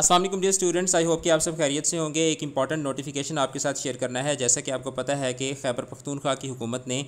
Aslam dear students I hope कि आप सब खैरियत से होंगे एक इंपॉर्टेंट नोटिफिकेशन आपके साथ शेयर करना है जैसा कि आपको पता है कि खैबर पख्तूनख्वा की हुकूमत ने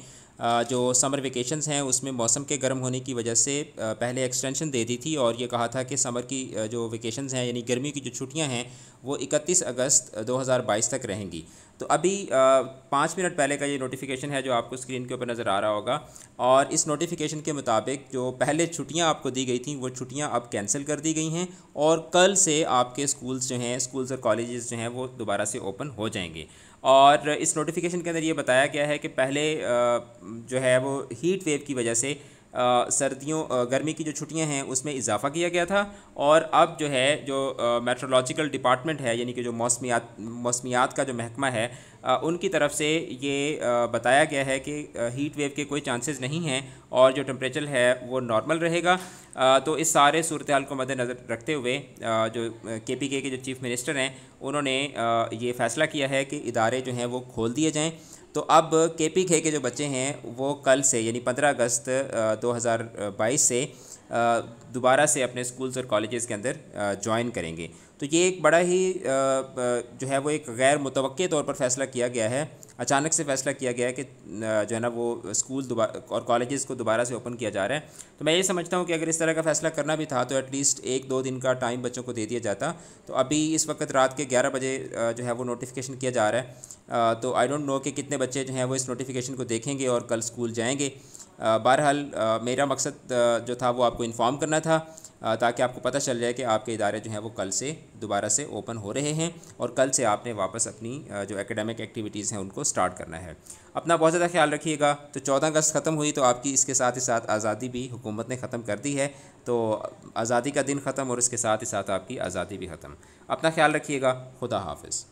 जो समर वेकेशंस हैं उसमें मौसम के गर्म होने की वजह से पहले एक्सटेंशन दे दी थी और ये कहा था कि समर की जो वेकेशंस हैं यानी गर्मी की जो छुट्टियां हैं वो 31 अगस्त 2022 तक रहेंगी तो अभी पाँच मिनट पहले का ये नोटिफिकेशन है जो आपको स्क्रीन के ऊपर नज़र आ रहा होगा और इस नोटिफिकेशन के मुताबिक जो पहले छुट्टियां आपको दी गई थी वो छुट्टियां अब कैंसिल कर दी गई हैं और कल से आपके स्कूल्स जो हैं स्कूल्स और कॉलेजेस जो हैं वो दोबारा से ओपन हो जाएंगे और इस नोटिफिकेशन के अंदर ये बताया गया है कि पहले जो है वो हीट वेव की वजह से सर्दियों गर्मी की जो छुट्टियां हैं उसमें इजाफा किया गया था और अब जो है जो मेट्रोलॉजिकल डिपार्टमेंट है यानी कि जो मौसमियात मौसमियात का जो महकमा है उनकी तरफ से ये बताया गया है कि हीट वेव के कोई चांसेस नहीं हैं और जो टेम्परेचर है वो नॉर्मल रहेगा तो इस सारे सूरत हाल को मद्देनज़र रखते हुए जो के पी के जो चीफ़ मिनिस्टर हैं उन्होंने ये फ़ैसला किया है कि इदारे जो हैं वो खोल दिए जाएँ तो अब के पी खे के जो बच्चे हैं वो कल से यानी पंद्रह अगस्त दो हज़ार बाईस से दोबारा से अपने स्कूल्स और कॉलेजेस के अंदर ज्वाइन करेंगे तो ये एक बड़ा ही जो है वो एक गैर मुतव तौर पर फैसला किया गया है अचानक से फैसला किया गया है कि जो है ना वो स्कूल और कॉलेजेस को दोबारा से ओपन किया जा रहा है तो मैं ये समझता हूँ कि अगर इस तरह का फैसला करना भी था तो एटलीस्ट एक दो दिन का टाइम बच्चों को दे दिया जाता तो अभी इस वक्त रात के ग्यारह बजे जो है वो नोटिफिकेशन किया जा रहा है तो आई डोंट नो कि कितने बच्चे जो हैं वो इस नोटिफिकेशन को देखेंगे और कल स्कूल जाएँगे बहरहाल मेरा मकसद जो था वो आपको आपको इन्फॉर्म करना था ताकि आपको पता चल जाए कि आपके इदारे जो हैं वो कल से दोबारा से ओपन हो रहे हैं और कल से आपने वापस अपनी जो एकेडमिक एक्टिविटीज़ हैं उनको स्टार्ट करना है अपना बहुत ज़्यादा ख्याल रखिएगा तो चौदह अगस्त ख़त्म हुई तो आपकी इसके साथ ही साथ आज़ादी भी हुकूमत ने ख़त्म कर दी है तो आज़ादी का दिन ख़त्म और इसके साथ ही साथ आपकी आज़ादी भी ख़त्म अपना ख्याल रखिएगा खुदा हाफिज़